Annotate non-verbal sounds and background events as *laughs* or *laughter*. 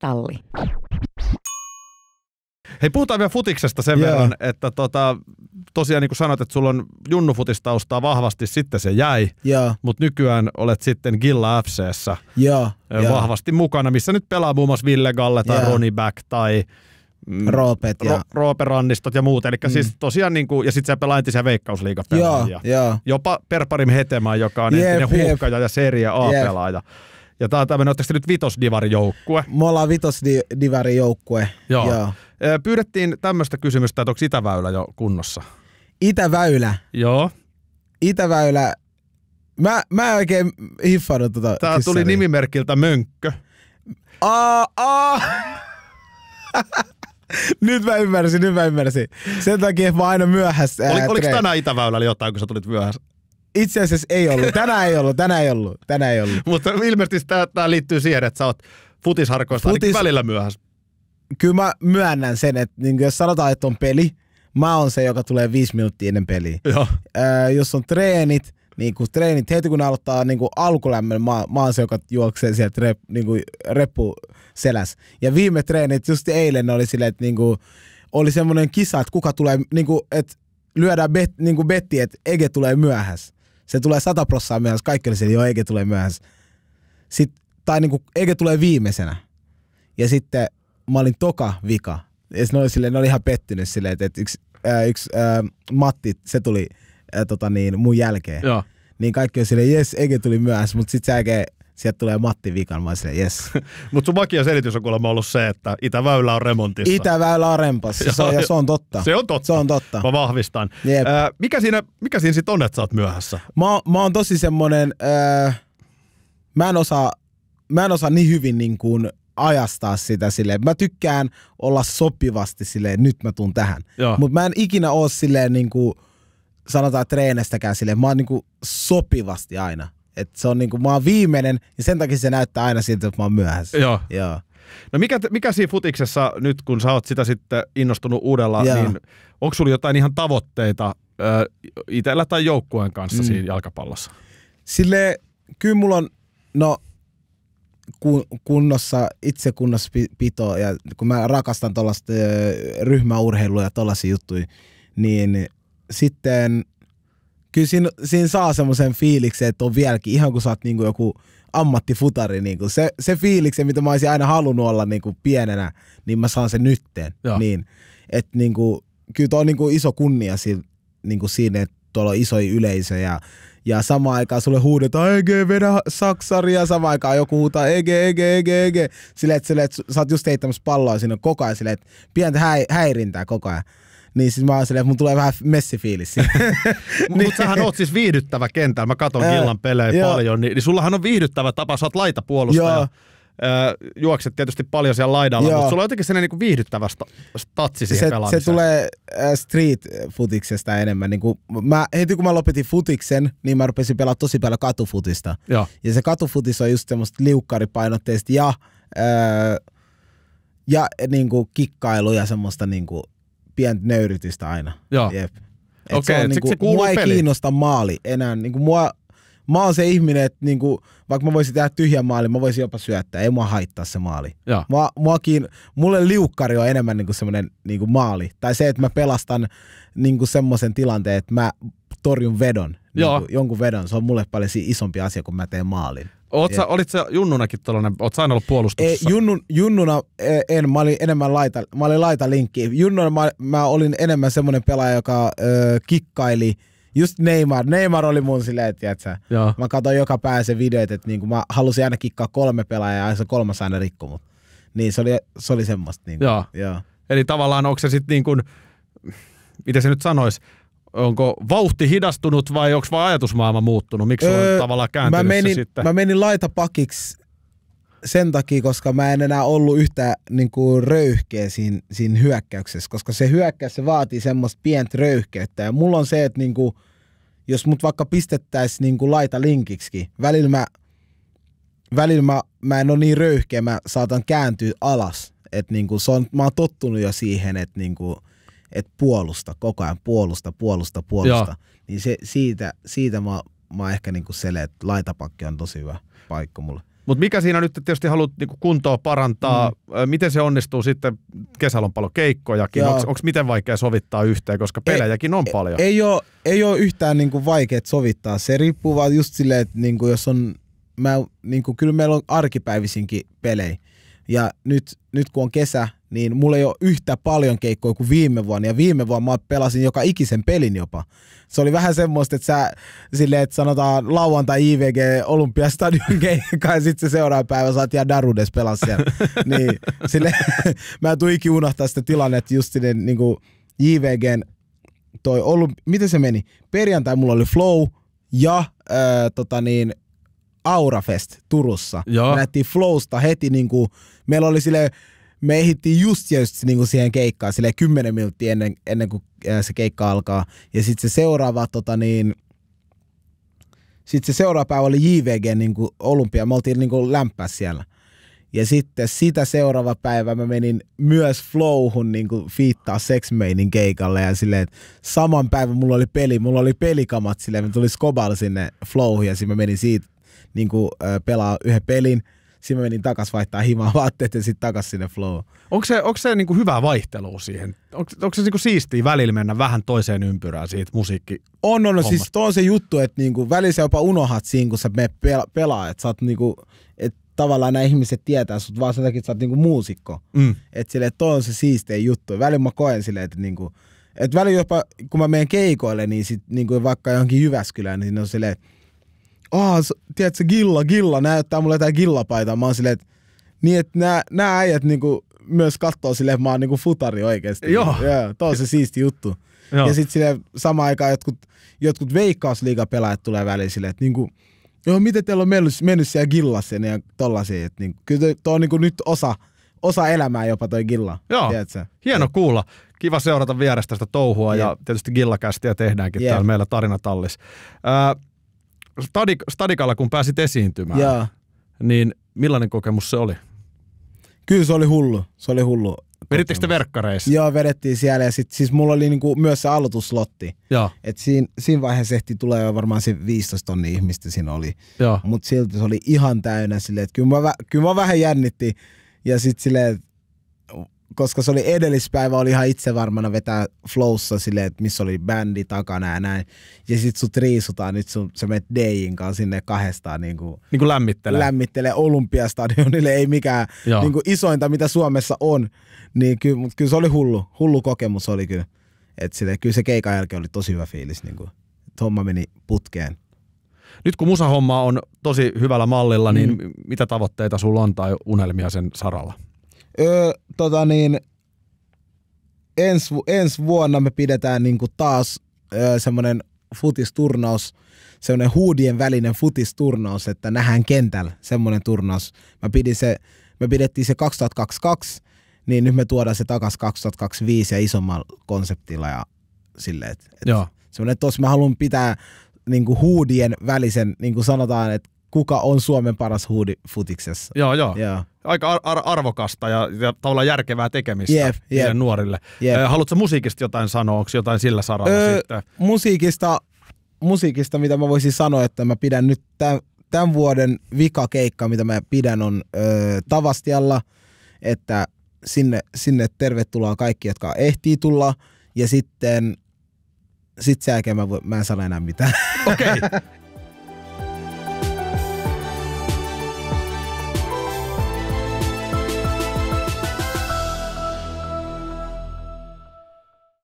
Talli. Hei, puhutaan vielä futiksesta sen yeah. verran, että tota, tosiaan niin kuin sanoit, että sulla on junnufutistaustaa vahvasti, sitten se jäi. Mutta nykyään olet sitten Gilla FCssä yeah. vahvasti mukana, missä nyt pelaa muun muassa Ville Galle tai yeah. Roni Back tai mm, Roopet ja... Ro- Rooperannistot ja muut. Eli mm. siis tosiaan, niin kuin, ja sitten se pelaa entisiä veikkausliigapelaajia. Yeah. Yeah. Jopa Perparim Hetema, joka on jep, entinen huuhkaja ja Serie A-pelaaja. Jep. Ja tämä on tämmöinen, oletteko te nyt vitosdivarijoukkue? Me ollaan vitosdivarijoukkue. Joo. Joo. Pyydettiin tämmöistä kysymystä, että onko Itäväylä jo kunnossa? Itäväylä? Joo. Itäväylä. Mä, mä en oikein hiffannut tota Tää kissaria. tuli nimimerkiltä Mönkkö. Aa, aa. *laughs* nyt mä ymmärsin, nyt mä ymmärsin. Sen takia mä aina myöhässä. Oli oliko, oliko tänään Itäväylällä jotain, kun sä tulit myöhässä? Itse asiassa ei ollut. Tänään ei ollut, tänään ei ollut, tänään ei ollut. Mutta ilmeisesti tämä liittyy siihen, että sä oot futisharkoista Futis... välillä myöhässä. Kyllä mä myönnän sen, että niin jos sanotaan, että on peli, mä oon se, joka tulee viisi minuuttia ennen peliä. Joo. Äh, jos on treenit, niin kun treenit, heti kun aloittaa niin kun alkulämmön, mä, mä oon se, joka juoksee sieltä rep, niin reppu seläs. Ja viime treenit, just eilen oli silleen, että niin kun, oli semmoinen kisa, että kuka tulee, niin kun, että lyödään bet, niin betti, että Ege tulee myöhässä. Se tulee 100 prossaa myöhässä, kaikki oli siellä, joo Ege tulee myöhässä. Sitten, tai niinku, Ege tulee viimeisenä. Ja sitten mä olin toka vika. Ja ne oli, silleen, ne oli ihan pettynyt silleen, että yksi, äh, yksi äh, Matti, se tuli äh, tota niin, mun jälkeen. Joo. Niin kaikki oli silleen, jes, Ege tuli myöhässä, mutta sitten se sieltä tulee Matti Vikan, mä silleen, yes. *laughs* Mutta sun vakio selitys on kuulemma ollut se, että Itäväylä on remontissa. Itäväylä on rempassa, se, on, ja se on totta. Se on totta. Se on totta. Mä vahvistan. Yep. Äh, mikä siinä, mikä siinä sit on, että sä oot myöhässä? Mä, mä oon tosi semmonen, äh, mä en osaa, mä en osaa niin hyvin niin kuin ajastaa sitä silleen. Mä tykkään olla sopivasti silleen, nyt mä tuun tähän. Mutta mä en ikinä oo silleen niin kuin, sanotaan treenestäkään silleen, mä oon niin kuin sopivasti aina että se on niinku, mä oon viimeinen, ja niin sen takia se näyttää aina siltä, että mä oon myöhässä. Joo. Joo. No mikä, mikä siinä futiksessa nyt, kun sä oot sitä sitten innostunut uudella, Joo. niin onko sulla jotain ihan tavoitteita äh, itsellä tai joukkueen kanssa mm. siinä jalkapallossa? Sille kyllä mulla on, no itse kunnossa, pito, ja kun mä rakastan tuollaista ryhmäurheilua ja tuollaisia juttuja, niin sitten kyllä siinä, siinä saa semmoisen fiiliksen, että on vieläkin ihan kuin sä oot niin kuin joku ammattifutari. Niin kuin. Se, se fiiliksen, mitä mä olisin aina halunnut olla niin kuin pienenä, niin mä saan sen nytteen. Niin, että niin kuin, kyllä tuo on niin kuin iso kunnia siinä, niin kuin siinä, että tuolla on isoja yleisö ja, ja samaan aikaan sulle huudetaan EG vedä saksaria, samaan aikaan joku huutaa EG, EG, EG, EG. Silleen, että, silleen, että sä oot just heittämässä palloa sinne koko ajan, silleen, että pientä häi, häirintää koko ajan. Niin siis mä oon silleen, että mun tulee vähän messifiilis. niin. *laughs* Mutta sähän oot siis viihdyttävä kentällä. Mä katon Gillan pelejä joo. paljon. Niin, niin sullahan on viihdyttävä tapa. Sä oot laitapuolustaja. Joo. Öö, juokset tietysti paljon siellä laidalla, Joo. mutta sulla on jotenkin sellainen niin viihdyttävä statsi siihen se, pelaamiseen. Se tulee street futiksesta enemmän. Niin kuin mä, heti kun mä lopetin futiksen, niin mä rupesin pelaa tosi paljon katufutista. Joo. Ja se katufutis on just semmoista liukkaripainotteista ja, öö, ja niin kuin kikkailu ja semmoista niin kuin, pientä nöyrytystä aina. Joo. Jep. Et okay, se on, niinku, se mua ei peli. kiinnosta maali enää. Niinku, mua, mä oon se ihminen, että niinku, vaikka mä voisin tehdä tyhjän maali, mä voisin jopa syöttää. Ei mua haittaa se maali. Mua, mua kiin, mulle liukkari on enemmän niinku semmoinen niinku maali. Tai se, että mä pelastan niinku semmoisen tilanteen, että mä torjun vedon. Niinku Joo. Niinku, jonkun vedon. Se on mulle paljon isompi asia, kun mä teen maalin. Oot sä, olit sä junnunakin tällainen, oot sä aina ollut puolustuksessa? E, junnun, junnuna eh, en, mä olin enemmän laita, mä olin laita linkki. Junnuna mä, mä olin enemmän semmoinen pelaaja, joka ö, eh, kikkaili just Neymar. Neymar oli mun silleen, tiiätsä. Mä katsoin joka pääse videot, että niinku mä halusin aina kikkaa kolme pelaajaa ja se kolmas aina rikko mut. Niin se oli, se oli semmoista. Niinku. Joo. Joo. Eli tavallaan onko se sitten niin kuin, mitä se nyt sanoisi, onko vauhti hidastunut vai onko vaan ajatusmaailma muuttunut? Miksi öö, on tavallaan kääntynyt mä menin, se sitten? Mä menin laitapakiksi sen takia, koska mä en enää ollut yhtä niin kuin, röyhkeä siinä, siinä hyökkäyksessä, koska se hyökkäys se vaatii semmoista pientä röyhkeyttä. Ja mulla on se, että niin kuin, jos mut vaikka pistettäisiin niin kuin, laita linkiksi, välillä mä, välillä mä, mä en ole niin röyhkeä, mä saatan kääntyä alas. Et, niin kuin, se on, mä oon tottunut jo siihen, että niin kuin, – että puolusta, koko ajan puolusta, puolusta, puolusta. Joo. Niin se, siitä, siitä mä, mä ehkä niin selen, että laitapakki on tosi hyvä paikka mulle. Mutta mikä siinä nyt tietysti haluat niinku kuntoa parantaa, mm. miten se onnistuu sitten, kesällä on paljon keikkojakin, onko miten vaikea sovittaa yhteen, koska pelejäkin ei, on paljon? Ei, ei, ole, ei ole yhtään niinku vaikea sovittaa, se riippuu vaan just silleen, että niinku jos on, mä, niinku, kyllä meillä on arkipäivisinkin pelejä, ja nyt, nyt kun on kesä, niin mulla ei ole yhtä paljon keikkoja kuin viime vuonna. Ja viime vuonna mä pelasin joka ikisen pelin jopa. Se oli vähän semmoista, että sä silleen, että sanotaan lauantai IVG Olympiastadion *laughs* keikka ja sitten se seuraava päivä saat ihan Darudes pelaa siellä. *laughs* niin, sille, *laughs* mä en tuu ikinä unohtaa sitä tilannetta just sinne niin kuin JVGn toi olymp, miten se meni? Perjantai mulla oli flow ja äh, tota niin, Aurafest Turussa. Joo. Me nähtiin Flowsta heti, niin kuin, meillä oli sille me ehdittiin just, just niin kuin siihen keikkaan sille 10 minuuttia ennen, ennen kuin äh, se keikka alkaa. Ja sitten se seuraava tota niin, sitten se seuraava päivä oli JVG niin kuin olympia. Me oltiin niin kuin lämpää siellä. Ja sitten sitä seuraava päivä mä menin myös flowhun niin kuin fiittaa Sex Mainin keikalle ja silleen, että saman päivän mulla oli peli, mulla oli pelikamat silleen, mä tulin Skobal sinne flowhun ja sitten mä menin siitä niin kuin, äh, pelaa yhden pelin, sitten mä menin takas vaihtaa himaa *laughs* vaatteet ja sitten takas sinne flow. Onko se, onko se niinku hyvää vaihtelua siihen? Onko, onko se niinku siistiä välillä mennä vähän toiseen ympyrään siitä musiikki? On, on, no, siis on se juttu, että niinku välillä sä jopa unohat siinä, kun sä me pela- pelaa, että sä oot niinku, et tavallaan nämä ihmiset tietää sut vaan sen takia, että sä oot niinku muusikko. Mm. Että silleen, toi on se siistiä juttu. Välillä mä koen silleen, että niinku, et välillä jopa kun mä menen keikoille, niin sit niinku vaikka johonkin Jyväskylään, niin on silleen, että aah, tiedätkö, Gilla, Gilla, näyttää mulle jotain Gillapaitaa. Mä oon silleen, että niin, että nää, nää äijät niinku myös katsoo silleen, että mä oon niinku futari oikeesti. Joo. Joo, toi on se siisti juttu. Joo. Ja sitten silleen samaan aikaan jotkut, jotkut veikkausliigapelaajat tulee väliin silleen, että niinku, joo, miten teillä on mennyt, mennyt siellä gillassa ja tollasia. Että niinku, kyllä toi, toi on niinku nyt osa, osa elämää jopa toi Gilla. Joo, tiedätkö? hieno ja. kuulla. Kiva seurata vierestä sitä touhua Jep. ja tietysti Gillakästiä tehdäänkin Jep. täällä meillä tarinatallis. Öö, stadik, Stadikalla, kun pääsit esiintymään, Jaa. niin millainen kokemus se oli? Kyllä se oli hullu. Se oli hullu. Vedittekö te verkkareissa? Joo, vedettiin siellä. Ja sit, siis mulla oli niinku myös se aloituslotti. Et siinä, siinä vaiheessa ehti tulee jo varmaan se 15 tonni ihmistä siinä oli. Mutta silti se oli ihan täynnä silleen, että kyllä mä, kyl mä vähän jännitti. Ja sitten silleen, koska se oli edellispäivä, oli ihan itse varmana vetää flowssa silleen, että missä oli bändi takana ja näin. Ja sit sut riisutaan, nyt sun, sä menet Dayin kanssa sinne kahdestaan. Niin kuin, niin kuin lämmittelee. Lämmittelee Olympiastadionille, ei mikään niin kuin isointa, mitä Suomessa on. Niin kyllä, mutta kyllä se oli hullu, hullu kokemus oli kyllä. Et sille, kyllä se keikan jälkeen oli tosi hyvä fiilis, niin kuin, että homma meni putkeen. Nyt kun musahomma on tosi hyvällä mallilla, niin mm. mitä tavoitteita sulla on tai unelmia sen saralla? Öö, tota niin, ensi, ensi vuonna me pidetään niinku taas öö, semmoinen futisturnaus, semmoinen huudien välinen futisturnaus, että nähdään kentällä semmoinen turnaus. Mä pidin se, me pidettiin se 2022, niin nyt me tuodaan se takaisin 2025 ja isommalla konseptilla ja silleen, että et semmoinen, että mä haluan pitää niinku huudien välisen, niin kuin sanotaan, että kuka on Suomen paras huudi futiksessa. Joo, joo. joo aika ar- arvokasta ja, ja tavallaan järkevää tekemistä yep, yep. nuorille. Yep. Haluatko musiikista jotain sanoa? Onko jotain sillä saralla öö, sitten? Musiikista, musiikista, mitä mä voisin sanoa, että mä pidän nyt tämän, tämän vuoden keikka, mitä mä pidän, on öö, Tavastialla, että sinne, sinne tervetuloa kaikki, jotka ehtii tulla. Ja sitten sit sen jälkeen mä, voin, mä en sano enää mitään. Okei. Okay. *laughs*